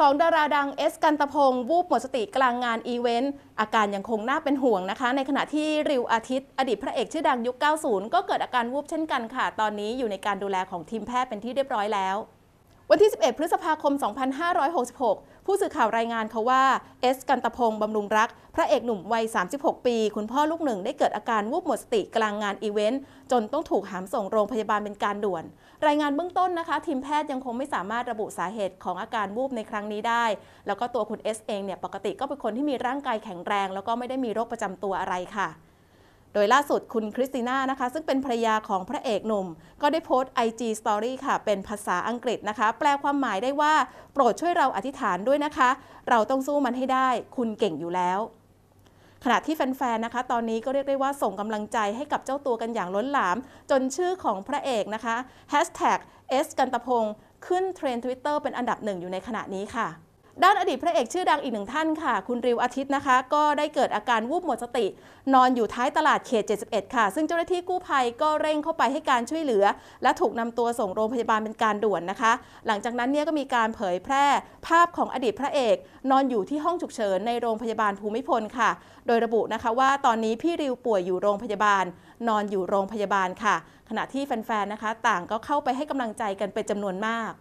สองดาราดังเอสกันตพงศ์วูบหมดสติกลางงาน อีเวนต์ อาการยังคงน่าเป็นห่วงนะคะ ในขณะที่ริวอาทิตย์ อดีตพระเอกชื่อดังยุค 90 ก็เกิดอาการวูบเช่นกันค่ะ ตอนนี้อยู่ในการดูแลของทีมแพทย์เป็นที่เรียบร้อยแล้ววันที่ 11 พฤษภาคม 2566 ผู้สื่อข่าวรายงานเขาว่าเอสกันตพงศ์บำรุงรัก พระเอกหนุ่มวัย 36 ปี คุณพ่อลูกหนึ่งได้เกิดอาการ วูบหมดสติกลางงานอีเวนต์จนต้องถูกหามส่งโรงพยาบาลเป็นการด่วน รายงานเบื้องต้นนะคะ ทีมแพทย์ยังคงไม่สามารถระบุสาเหตุของอาการวูบในครั้งนี้ได้ แล้วก็ตัวคุณเอสเองเนี่ยปกติก็เป็นคนที่มีร่างกายแข็งแรงแล้วก็ไม่ได้มีโรคประจำตัวอะไรค่ะโดยล่าสุดคุณคริสติน่านะคะซึ่งเป็นภรยาของพระเอกหนุ่ม ก็ได้โพสต์ IG Story ค่ะ เป็นภาษาอังกฤษนะคะ แปลความหมายได้ว่า โปรดช่วยเราอธิษฐานด้วยนะคะ เราต้องสู้มันให้ได้ คุณเก่งอยู่แล้ว ขณะที่แฟนๆนะคะ ตอนนี้ก็เรียกได้ว่าส่งกำลังใจให้กับเจ้าตัวกันอย่างล้นหลาม จนชื่อของพระเอกนะคะ s กันตพงขึ้นเทรนด์ทวิตเตอร์เป็นอันดับหนึ่งอยู่ในขณะนี้ค่ะด้านอดีตพระเอกชื่อดังอีกหนึ่งท่านค่ะ คุณริวอาทิตย์นะคะ ก็ได้เกิดอาการวูบหมดสติ นอนอยู่ท้ายตลาดเขต 71 ค่ะ ซึ่งเจ้าหน้าที่กู้ภัยก็เร่งเข้าไปให้การช่วยเหลือ และถูกนำตัวส่งโรงพยาบาลเป็นการด่วนนะคะ หลังจากนั้นเนี่ยก็มีการเผยแพร่ภาพของอดีตพระเอก นอนอยู่ที่ห้องฉุกเฉินในโรงพยาบาลภูมิพลค่ะ โดยระบุนะคะว่าตอนนี้พี่ริวป่วยอยู่โรงพยาบาล นอนอยู่โรงพยาบาลค่ะ ขณะที่แฟนๆนะคะ ต่างก็เข้าไปให้กำลังใจกันเป็นจำนวนมาก